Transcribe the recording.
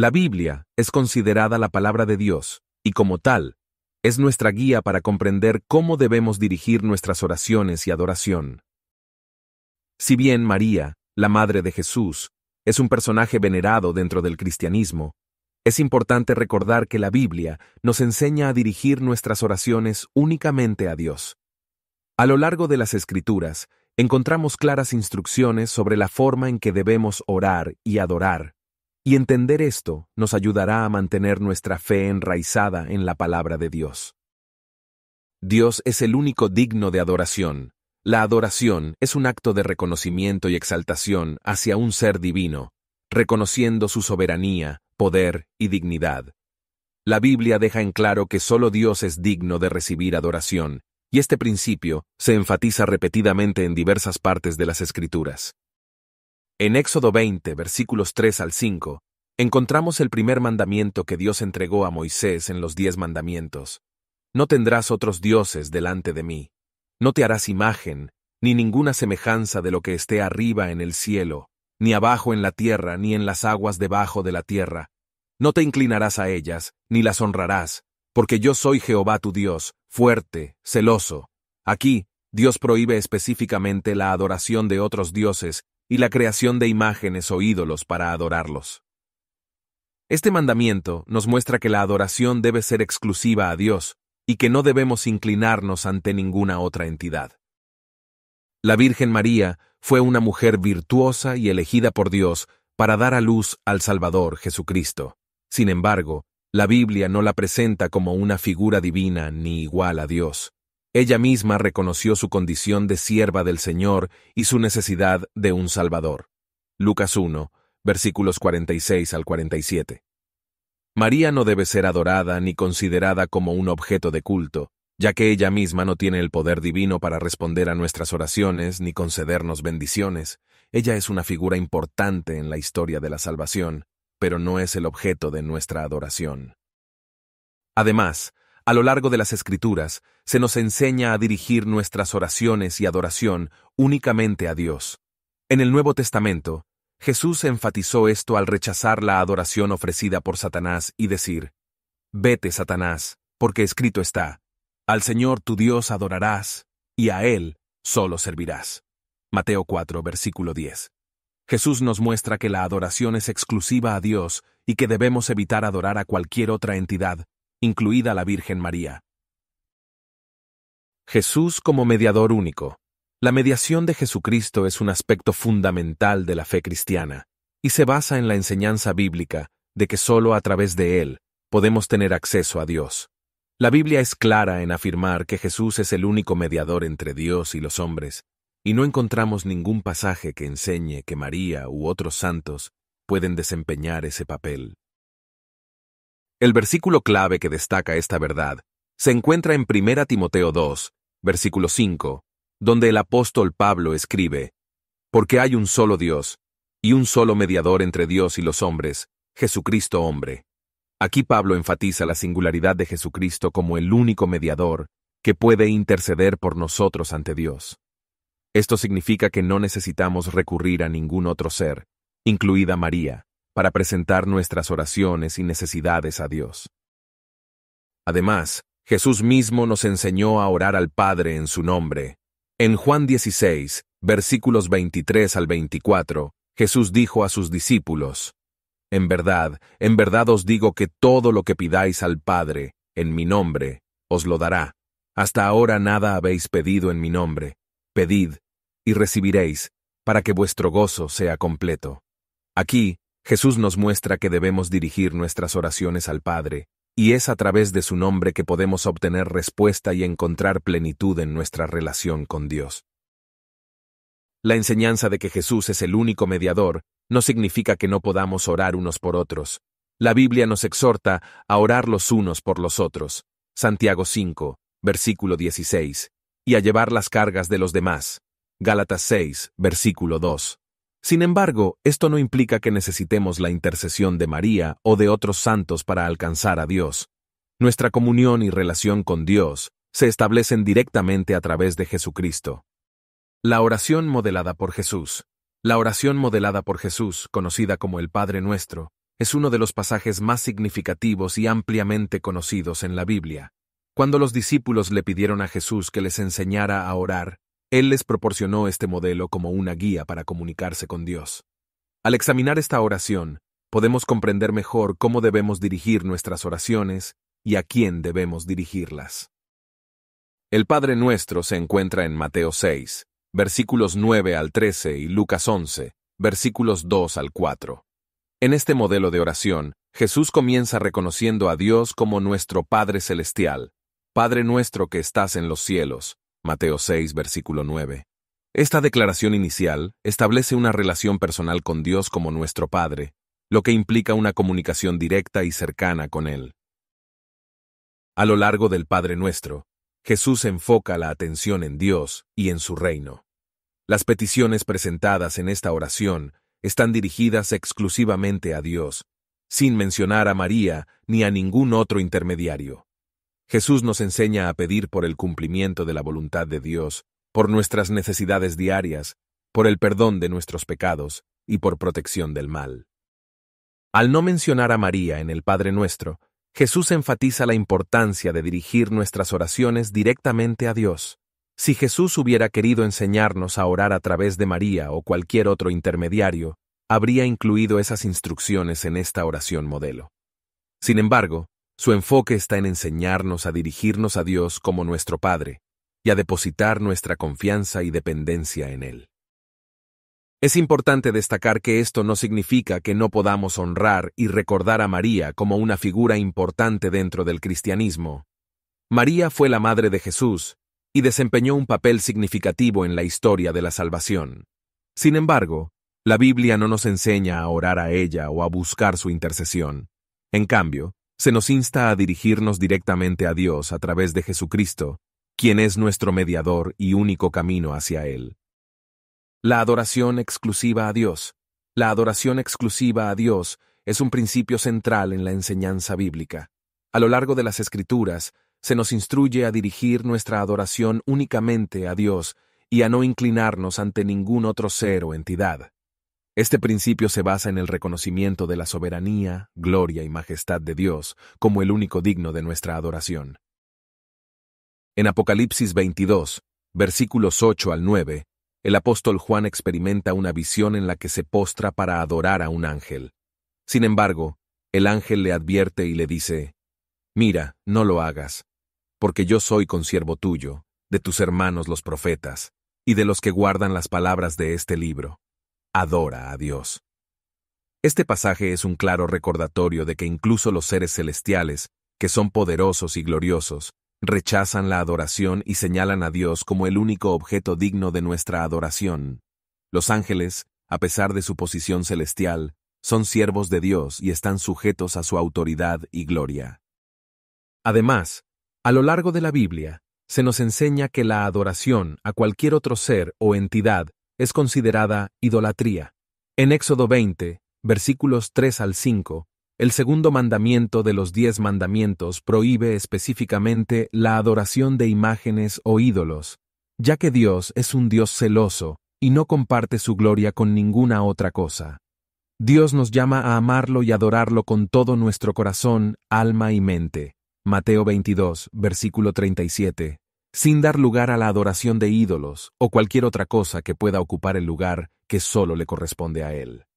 La Biblia es considerada la palabra de Dios, y como tal, es nuestra guía para comprender cómo debemos dirigir nuestras oraciones y adoración. Si bien María, la Madre de Jesús, es un personaje venerado dentro del cristianismo, es importante recordar que la Biblia nos enseña a dirigir nuestras oraciones únicamente a Dios. A lo largo de las Escrituras, encontramos claras instrucciones sobre la forma en que debemos orar y adorar, y entender esto nos ayudará a mantener nuestra fe enraizada en la palabra de Dios. Dios es el único digno de adoración. La adoración es un acto de reconocimiento y exaltación hacia un ser divino, reconociendo su soberanía, poder y dignidad. La Biblia deja en claro que solo Dios es digno de recibir adoración, y este principio se enfatiza repetidamente en diversas partes de las Escrituras. En Éxodo 20, versículos 3 al 5, encontramos el primer mandamiento que Dios entregó a Moisés en los diez mandamientos. No tendrás otros dioses delante de mí. No te harás imagen, ni ninguna semejanza de lo que esté arriba en el cielo, ni abajo en la tierra, ni en las aguas debajo de la tierra. No te inclinarás a ellas, ni las honrarás, porque yo soy Jehová tu Dios, fuerte, celoso. Aquí, Dios prohíbe específicamente la adoración de otros dioses y la creación de imágenes o ídolos para adorarlos. Este mandamiento nos muestra que la adoración debe ser exclusiva a Dios y que no debemos inclinarnos ante ninguna otra entidad. La Virgen María fue una mujer virtuosa y elegida por Dios para dar a luz al Salvador Jesucristo. Sin embargo, la Biblia no la presenta como una figura divina ni igual a Dios. Ella misma reconoció su condición de sierva del Señor y su necesidad de un Salvador. Lucas 1, versículos 46 al 47. María no debe ser adorada ni considerada como un objeto de culto, ya que ella misma no tiene el poder divino para responder a nuestras oraciones ni concedernos bendiciones. Ella es una figura importante en la historia de la salvación, pero no es el objeto de nuestra adoración. Además, a lo largo de las Escrituras, se nos enseña a dirigir nuestras oraciones y adoración únicamente a Dios. En el Nuevo Testamento, Jesús enfatizó esto al rechazar la adoración ofrecida por Satanás y decir, Vete, Satanás, porque escrito está, Al Señor tu Dios adorarás, y a Él solo servirás. Mateo 4, versículo 10. Jesús nos muestra que la adoración es exclusiva a Dios y que debemos evitar adorar a cualquier otra entidad incluida la Virgen María. Jesús como mediador único. La mediación de Jesucristo es un aspecto fundamental de la fe cristiana, y se basa en la enseñanza bíblica de que sólo a través de Él podemos tener acceso a Dios. La Biblia es clara en afirmar que Jesús es el único mediador entre Dios y los hombres, y no encontramos ningún pasaje que enseñe que María u otros santos pueden desempeñar ese papel. El versículo clave que destaca esta verdad se encuentra en 1 Timoteo 2, versículo 5, donde el apóstol Pablo escribe, Porque hay un solo Dios, y un solo mediador entre Dios y los hombres, Jesucristo hombre. Aquí Pablo enfatiza la singularidad de Jesucristo como el único mediador que puede interceder por nosotros ante Dios. Esto significa que no necesitamos recurrir a ningún otro ser, incluida María, para presentar nuestras oraciones y necesidades a Dios. Además, Jesús mismo nos enseñó a orar al Padre en su nombre. En Juan 16, versículos 23 al 24, Jesús dijo a sus discípulos, En verdad, en verdad os digo que todo lo que pidáis al Padre, en mi nombre, os lo dará. Hasta ahora nada habéis pedido en mi nombre. Pedid, y recibiréis, para que vuestro gozo sea completo. Aquí, Jesús nos muestra que debemos dirigir nuestras oraciones al Padre, y es a través de su nombre que podemos obtener respuesta y encontrar plenitud en nuestra relación con Dios. La enseñanza de que Jesús es el único mediador no significa que no podamos orar unos por otros. La Biblia nos exhorta a orar los unos por los otros, Santiago 5, versículo 16, y a llevar las cargas de los demás, Gálatas 6, versículo 2. Sin embargo, esto no implica que necesitemos la intercesión de María o de otros santos para alcanzar a Dios. Nuestra comunión y relación con Dios se establecen directamente a través de Jesucristo. La oración modelada por Jesús. La oración modelada por Jesús, conocida como el Padre Nuestro, es uno de los pasajes más significativos y ampliamente conocidos en la Biblia. Cuando los discípulos le pidieron a Jesús que les enseñara a orar, él les proporcionó este modelo como una guía para comunicarse con Dios. Al examinar esta oración, podemos comprender mejor cómo debemos dirigir nuestras oraciones y a quién debemos dirigirlas. El Padre Nuestro se encuentra en Mateo 6, versículos 9 al 13 y Lucas 11, versículos 2 al 4. En este modelo de oración, Jesús comienza reconociendo a Dios como nuestro Padre Celestial, Padre nuestro que estás en los cielos, Mateo 6, versículo 9. Esta declaración inicial establece una relación personal con Dios como nuestro Padre, lo que implica una comunicación directa y cercana con Él. A lo largo del Padre Nuestro, Jesús enfoca la atención en Dios y en su reino. Las peticiones presentadas en esta oración están dirigidas exclusivamente a Dios, sin mencionar a María ni a ningún otro intermediario. Jesús nos enseña a pedir por el cumplimiento de la voluntad de Dios, por nuestras necesidades diarias, por el perdón de nuestros pecados y por protección del mal. Al no mencionar a María en el Padre Nuestro, Jesús enfatiza la importancia de dirigir nuestras oraciones directamente a Dios. Si Jesús hubiera querido enseñarnos a orar a través de María o cualquier otro intermediario, habría incluido esas instrucciones en esta oración modelo. Sin embargo, su enfoque está en enseñarnos a dirigirnos a Dios como nuestro Padre y a depositar nuestra confianza y dependencia en Él. Es importante destacar que esto no significa que no podamos honrar y recordar a María como una figura importante dentro del cristianismo. María fue la madre de Jesús y desempeñó un papel significativo en la historia de la salvación. Sin embargo, la Biblia no nos enseña a orar a ella o a buscar su intercesión. En cambio, se nos insta a dirigirnos directamente a Dios a través de Jesucristo, quien es nuestro mediador y único camino hacia Él. La adoración exclusiva a Dios. La adoración exclusiva a Dios es un principio central en la enseñanza bíblica. A lo largo de las Escrituras, se nos instruye a dirigir nuestra adoración únicamente a Dios y a no inclinarnos ante ningún otro ser o entidad. Este principio se basa en el reconocimiento de la soberanía, gloria y majestad de Dios como el único digno de nuestra adoración. En Apocalipsis 22, versículos 8 al 9, el apóstol Juan experimenta una visión en la que se postra para adorar a un ángel. Sin embargo, el ángel le advierte y le dice, Mira, no lo hagas, porque yo soy consiervo tuyo, de tus hermanos los profetas, y de los que guardan las palabras de este libro adora a Dios. Este pasaje es un claro recordatorio de que incluso los seres celestiales, que son poderosos y gloriosos, rechazan la adoración y señalan a Dios como el único objeto digno de nuestra adoración. Los ángeles, a pesar de su posición celestial, son siervos de Dios y están sujetos a su autoridad y gloria. Además, a lo largo de la Biblia, se nos enseña que la adoración a cualquier otro ser o entidad es considerada idolatría. En Éxodo 20, versículos 3 al 5, el segundo mandamiento de los diez mandamientos prohíbe específicamente la adoración de imágenes o ídolos, ya que Dios es un Dios celoso y no comparte su gloria con ninguna otra cosa. Dios nos llama a amarlo y adorarlo con todo nuestro corazón, alma y mente. Mateo 22, versículo 37 sin dar lugar a la adoración de ídolos o cualquier otra cosa que pueda ocupar el lugar que solo le corresponde a él.